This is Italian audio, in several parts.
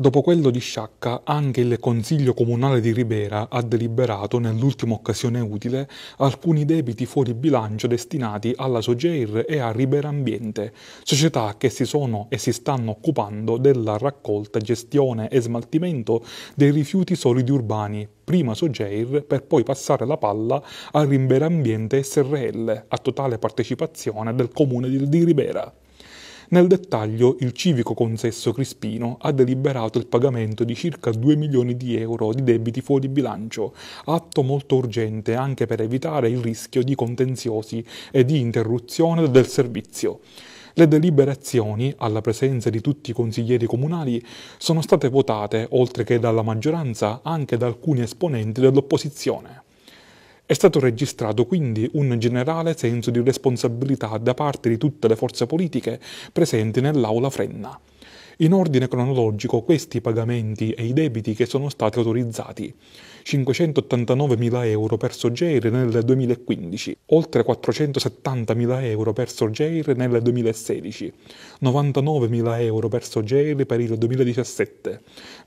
Dopo quello di Sciacca, anche il Consiglio Comunale di Ribera ha deliberato, nell'ultima occasione utile, alcuni debiti fuori bilancio destinati alla Sogeir e a Ribera Ambiente, società che si sono e si stanno occupando della raccolta, gestione e smaltimento dei rifiuti solidi urbani, prima Sogeir per poi passare la palla a Ribera Ambiente SRL, a totale partecipazione del Comune di Ribera. Nel dettaglio, il civico consesso Crispino ha deliberato il pagamento di circa 2 milioni di euro di debiti fuori bilancio, atto molto urgente anche per evitare il rischio di contenziosi e di interruzione del servizio. Le deliberazioni, alla presenza di tutti i consiglieri comunali, sono state votate, oltre che dalla maggioranza, anche da alcuni esponenti dell'opposizione. È stato registrato quindi un generale senso di responsabilità da parte di tutte le forze politiche presenti nell'Aula Frenna in ordine cronologico questi pagamenti e i debiti che sono stati autorizzati. 589.000 euro per Sogeir nel 2015, oltre 470.000 euro per Sogeir nel 2016, 99.000 euro per Sogeir per il 2017,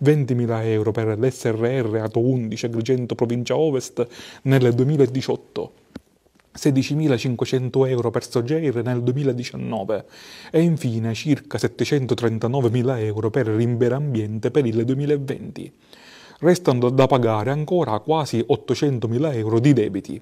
20.000 euro per l'SRR Ato 11 Agrigento Provincia Ovest nel 2018, 16.500 euro per Sogeir nel 2019 e infine circa 739.000 euro per Ambiente per il 2020. Restano da pagare ancora quasi 800.000 euro di debiti.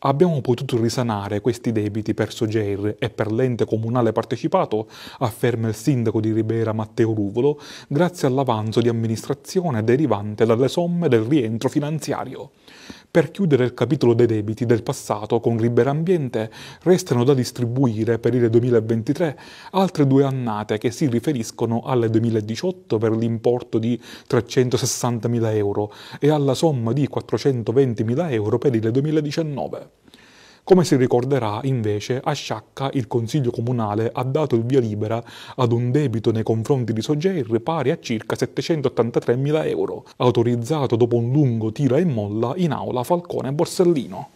Abbiamo potuto risanare questi debiti per Sogeir e per l'ente comunale partecipato, afferma il sindaco di Ribera Matteo Ruvolo, grazie all'avanzo di amministrazione derivante dalle somme del rientro finanziario. Per chiudere il capitolo dei debiti del passato con Ribera Ambiente, restano da distribuire per il 2023 altre due annate che si riferiscono al 2018 per l'importo di 360.000 euro e alla somma di 420.000 euro per il 2019. Come si ricorderà, invece, a Sciacca il Consiglio Comunale ha dato il via libera ad un debito nei confronti di Sogeir pari a circa 783.000 euro, autorizzato dopo un lungo tira e molla in aula Falcone e Borsellino.